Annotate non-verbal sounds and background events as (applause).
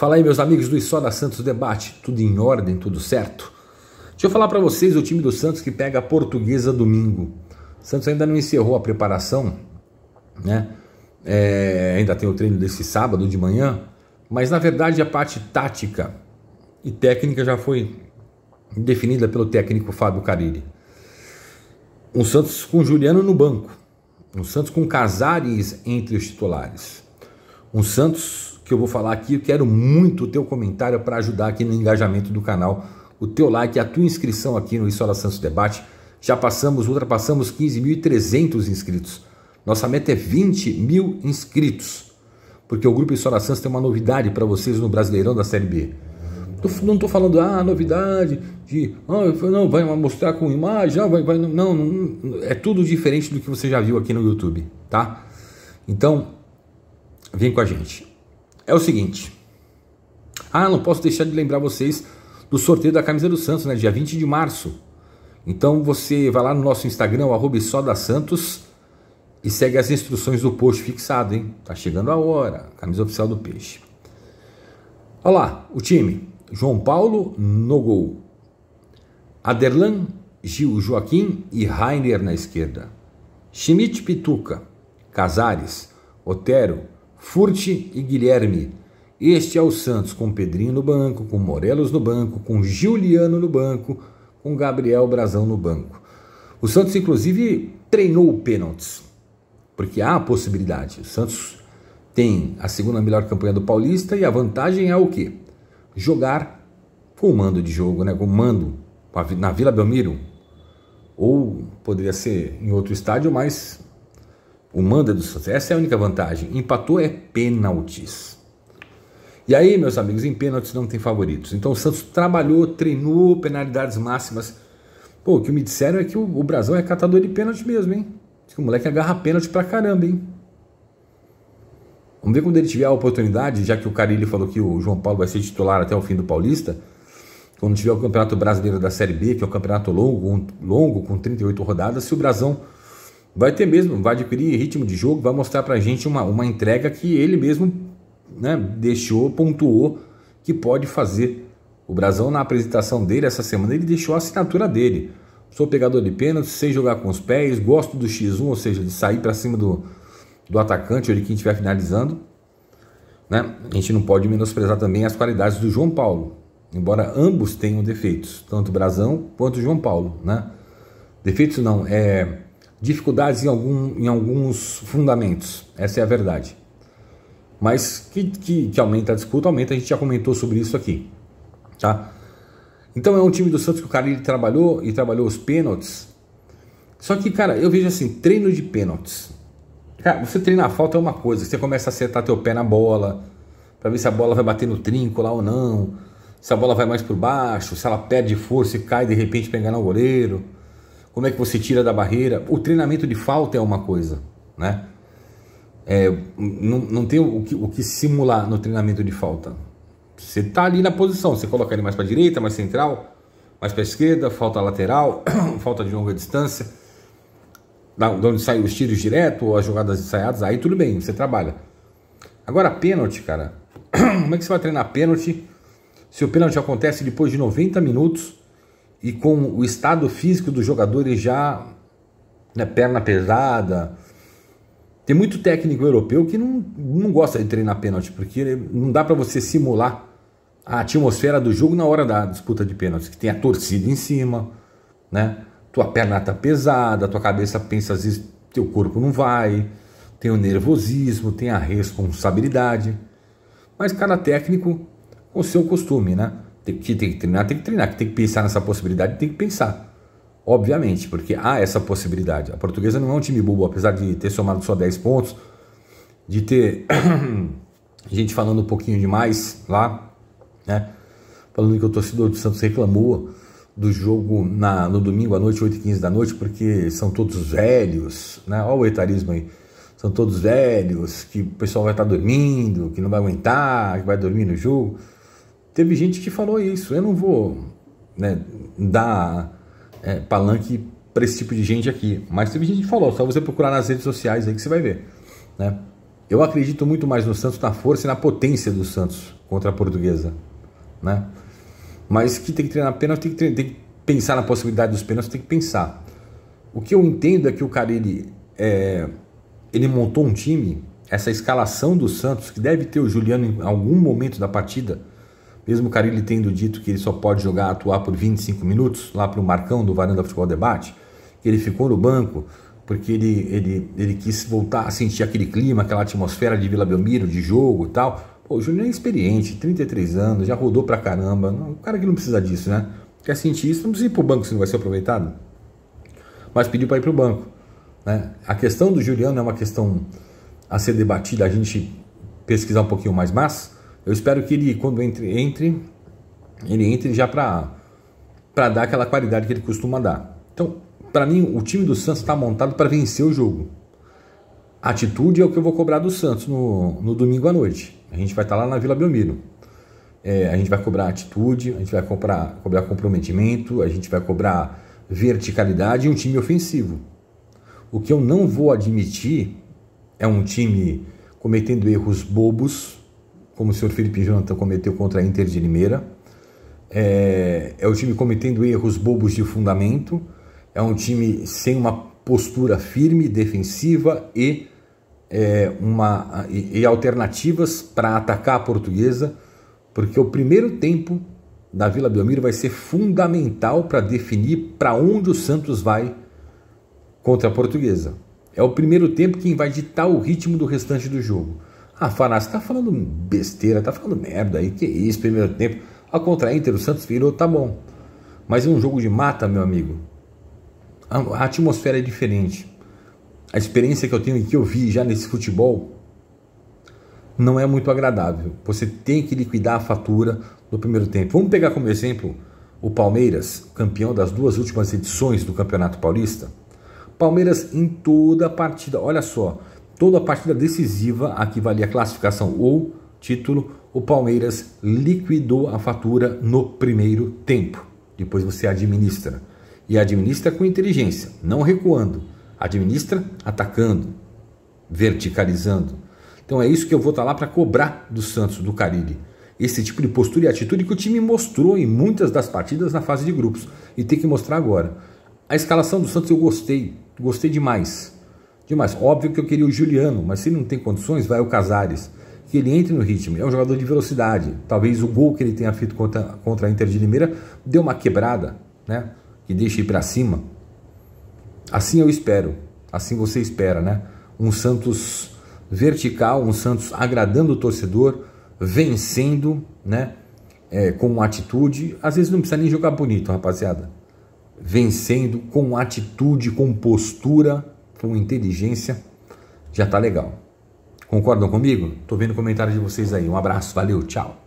Fala aí, meus amigos do da Santos Debate. Tudo em ordem, tudo certo? Deixa eu falar para vocês o time do Santos que pega a Portuguesa domingo. O Santos ainda não encerrou a preparação, né? É, ainda tem o treino desse sábado de manhã, mas na verdade a parte tática e técnica já foi definida pelo técnico Fábio Carilli. Um Santos com Juliano no banco, um Santos com Casares entre os titulares, um Santos que eu vou falar aqui. Eu quero muito o teu comentário para ajudar aqui no engajamento do canal, o teu like, a tua inscrição aqui no Isola Santos Debate. Já passamos, ultrapassamos 15.300 inscritos. Nossa meta é 20 mil inscritos, porque o Grupo Isola Santos tem uma novidade para vocês no Brasileirão da Série B. Não estou falando, ah, novidade, de, ah, não, vai mostrar com imagem, ah, vai, vai, não, não, é tudo diferente do que você já viu aqui no YouTube, tá? Então, vem com a gente é o seguinte. Ah, não posso deixar de lembrar vocês do sorteio da camisa do Santos, né? Dia 20 de março. Então você vai lá no nosso Instagram, o Santos, e segue as instruções do post fixado, hein? Tá chegando a hora. Camisa oficial do Peixe. Olha lá, o time. João Paulo no gol. Aderlan, Gil Joaquim e Rainer na esquerda. Schmidt Pituca, Casares, Otero, Furte e Guilherme. Este é o Santos com Pedrinho no banco, com Morelos no banco, com Juliano no banco, com Gabriel Brazão no banco. O Santos, inclusive, treinou o pênaltis, porque há a possibilidade. O Santos tem a segunda melhor campanha do Paulista e a vantagem é o quê? Jogar com o mando de jogo, né? com o mando na Vila Belmiro. Ou poderia ser em outro estádio, mas o manda do Santos. Essa é a única vantagem. Empatou é pênaltis. E aí, meus amigos, em pênaltis não tem favoritos. Então o Santos trabalhou, treinou penalidades máximas. Pô, o que me disseram é que o, o Brasão é catador de pênalti mesmo, hein? Diz que o moleque agarra pênalti pra caramba, hein? Vamos ver quando ele tiver a oportunidade, já que o Carilli falou que o João Paulo vai ser titular até o fim do Paulista. Quando tiver o Campeonato Brasileiro da Série B, que é um campeonato longo, longo com 38 rodadas, se o Brasão vai ter mesmo, vai adquirir ritmo de jogo, vai mostrar para a gente uma, uma entrega que ele mesmo né, deixou, pontuou que pode fazer. O Brasão, na apresentação dele essa semana, ele deixou a assinatura dele. Sou pegador de pênalti, sei jogar com os pés, gosto do X1, ou seja, de sair para cima do, do atacante ou de quem estiver finalizando. Né? A gente não pode menosprezar também as qualidades do João Paulo, embora ambos tenham defeitos, tanto o Brasão quanto o João Paulo. Né? Defeitos não, é dificuldades em, algum, em alguns fundamentos, essa é a verdade. Mas que, que, que aumenta a disputa, aumenta, a gente já comentou sobre isso aqui. Tá? Então é um time do Santos que o cara ele trabalhou e trabalhou os pênaltis. Só que, cara, eu vejo assim, treino de pênaltis. Cara, você treina a falta é uma coisa, você começa a acertar teu pé na bola, para ver se a bola vai bater no trinco lá ou não, se a bola vai mais por baixo, se ela perde força e cai de repente enganar no goleiro como é que você tira da barreira. O treinamento de falta é uma coisa, né? É, não, não tem o que, o que simular no treinamento de falta. Você tá ali na posição, você coloca ele mais para direita, mais central, mais para esquerda, falta lateral, (clears throat) falta de longa distância, da, de onde saem os tiros direto ou as jogadas ensaiadas, aí tudo bem, você trabalha. Agora, pênalti, cara. (clears throat) Como é que você vai treinar pênalti se o pênalti acontece depois de 90 minutos e com o estado físico dos jogadores já né, perna pesada. Tem muito técnico europeu que não, não gosta de treinar pênalti, porque não dá para você simular a atmosfera do jogo na hora da disputa de pênaltis, que tem a torcida em cima, né? Tua perna tá pesada, tua cabeça pensa às vezes teu corpo não vai, tem o nervosismo, tem a responsabilidade. Mas cada técnico com seu costume, né? que tem que treinar, tem que treinar, que tem que pensar nessa possibilidade, tem que pensar. Obviamente, porque há essa possibilidade. A portuguesa não é um time bobo, apesar de ter somado só 10 pontos, de ter (coughs) gente falando um pouquinho demais lá, né? Falando que o torcedor do Santos reclamou do jogo na, no domingo à noite, 8h15 da noite, porque são todos velhos, né? Olha o etarismo aí são todos velhos, que o pessoal vai estar dormindo, que não vai aguentar, que vai dormir no jogo. Teve gente que falou isso. Eu não vou né, dar é, palanque para esse tipo de gente aqui. Mas teve gente que falou, só você procurar nas redes sociais aí que você vai ver. Né? Eu acredito muito mais no Santos, na força e na potência do Santos contra a portuguesa. Né? Mas que tem que treinar pênalti, tem que, treinar, tem que pensar na possibilidade dos pênaltis, tem que pensar. O que eu entendo é que o cara ele, é, ele montou um time, essa escalação do Santos, que deve ter o Juliano em algum momento da partida, mesmo o Carilli tendo dito que ele só pode jogar, atuar por 25 minutos, lá para o Marcão do Varanda Futebol Debate, ele ficou no banco porque ele, ele, ele quis voltar a sentir aquele clima, aquela atmosfera de Vila Belmiro, de jogo e tal. Pô, o Júnior é experiente, 33 anos, já rodou pra caramba. Um cara que não precisa disso, né? Quer sentir isso, não precisa ir pro banco se não vai ser aproveitado. Mas pediu para ir pro banco. Né? A questão do Juliano é uma questão a ser debatida, a gente pesquisar um pouquinho mais, mas eu espero que ele, quando entre, entre ele entre já para dar aquela qualidade que ele costuma dar. Então, para mim, o time do Santos está montado para vencer o jogo. A atitude é o que eu vou cobrar do Santos no, no domingo à noite. A gente vai estar tá lá na Vila Belmiro. É, a gente vai cobrar atitude, a gente vai cobrar, cobrar comprometimento, a gente vai cobrar verticalidade e um time ofensivo. O que eu não vou admitir é um time cometendo erros bobos, como o senhor Felipe Jonathan cometeu contra a Inter de Limeira. É, é o time cometendo erros bobos de fundamento, é um time sem uma postura firme, defensiva e, é, uma, e, e alternativas para atacar a portuguesa, porque o primeiro tempo da Vila Belmiro vai ser fundamental para definir para onde o Santos vai contra a portuguesa. É o primeiro tempo quem vai ditar o ritmo do restante do jogo. Ah, você tá falando besteira, tá falando merda aí, que isso, primeiro tempo. A contra Inter, o Santos virou, tá bom. Mas é um jogo de mata, meu amigo, a, atmosfera é diferente. A experiência que eu tenho e que eu vi já nesse futebol não é muito agradável. Você tem que liquidar a fatura no primeiro tempo. Vamos pegar como exemplo o Palmeiras, campeão das duas últimas edições do Campeonato Paulista. Palmeiras em toda a partida, olha só, Toda partida decisiva, a que valia classificação ou título, o Palmeiras liquidou a fatura no primeiro tempo. Depois você administra. E administra com inteligência, não recuando. Administra atacando, verticalizando. Então é isso que eu vou estar tá lá para cobrar do Santos, do Carilli. Esse tipo de postura e atitude que o time mostrou em muitas das partidas na fase de grupos e tem que mostrar agora. A escalação do Santos eu gostei, gostei demais. Demais. Óbvio que eu queria o Juliano, mas se ele não tem condições, vai o Casares. Que ele entre no ritmo. É um jogador de velocidade. Talvez o gol que ele tenha feito contra, contra a Inter de Limeira deu uma quebrada, né? Que deixe ir para cima. Assim eu espero. Assim você espera, né? Um Santos vertical, um Santos agradando o torcedor, vencendo, né? É, com atitude. Às vezes não precisa nem jogar bonito, rapaziada. Vencendo com atitude, com postura, com inteligência, já tá legal. Concordam comigo? Tô vendo comentários de vocês aí. Um abraço, valeu, tchau.